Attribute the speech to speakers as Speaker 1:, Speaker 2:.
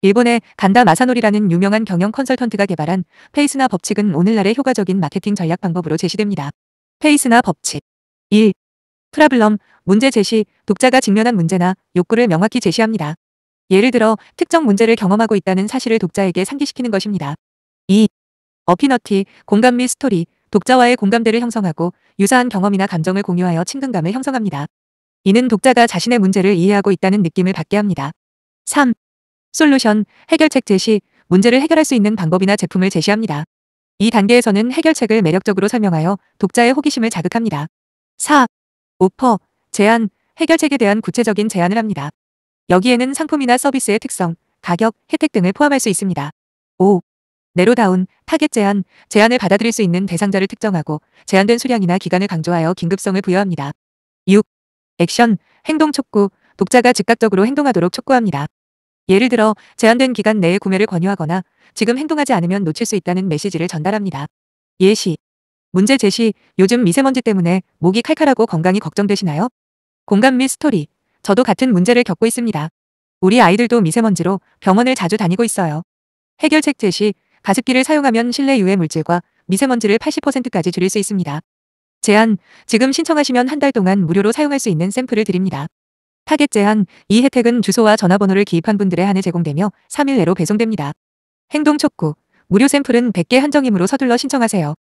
Speaker 1: 일본의 간다 마사노리라는 유명한 경영 컨설턴트가 개발한 페이스나 법칙은 오늘날의 효과적인 마케팅 전략 방법으로 제시됩니다. 페이스나 법칙 1. 프라블럼, 문제 제시, 독자가 직면한 문제나 욕구를 명확히 제시합니다. 예를 들어 특정 문제를 경험하고 있다는 사실을 독자에게 상기시키는 것입니다. 2. 어피너티, 공감 및 스토리, 독자와의 공감대를 형성하고 유사한 경험이나 감정을 공유하여 친근감을 형성합니다. 이는 독자가 자신의 문제를 이해하고 있다는 느낌을 받게 합니다. 3. 솔루션, 해결책 제시, 문제를 해결할 수 있는 방법이나 제품을 제시합니다. 이 단계에서는 해결책을 매력적으로 설명하여 독자의 호기심을 자극합니다. 4. 오퍼, 제안, 해결책에 대한 구체적인 제안을 합니다. 여기에는 상품이나 서비스의 특성, 가격, 혜택 등을 포함할 수 있습니다. 5. 내로다운, 타겟 제안 제안을 받아들일 수 있는 대상자를 특정하고 제한된 수량이나 기간을 강조하여 긴급성을 부여합니다. 6. 액션, 행동 촉구, 독자가 즉각적으로 행동하도록 촉구합니다. 예를 들어 제한된 기간 내에 구매를 권유하거나 지금 행동하지 않으면 놓칠 수 있다는 메시지를 전달합니다. 예시 문제 제시 요즘 미세먼지 때문에 목이 칼칼하고 건강이 걱정되시나요? 공감 및 스토리 저도 같은 문제를 겪고 있습니다. 우리 아이들도 미세먼지로 병원을 자주 다니고 있어요. 해결책 제시 가습기를 사용하면 실내 유해 물질과 미세먼지를 80%까지 줄일 수 있습니다. 제안 지금 신청하시면 한 달 동안 무료로 사용할 수 있는 샘플을 드립니다. 타겟 제한, 이 혜택은 주소와 전화번호를 기입한 분들에 한해 제공되며 3일 내로 배송됩니다. 행동 촉구, 무료 샘플은 100개 한정이므로 서둘러 신청하세요.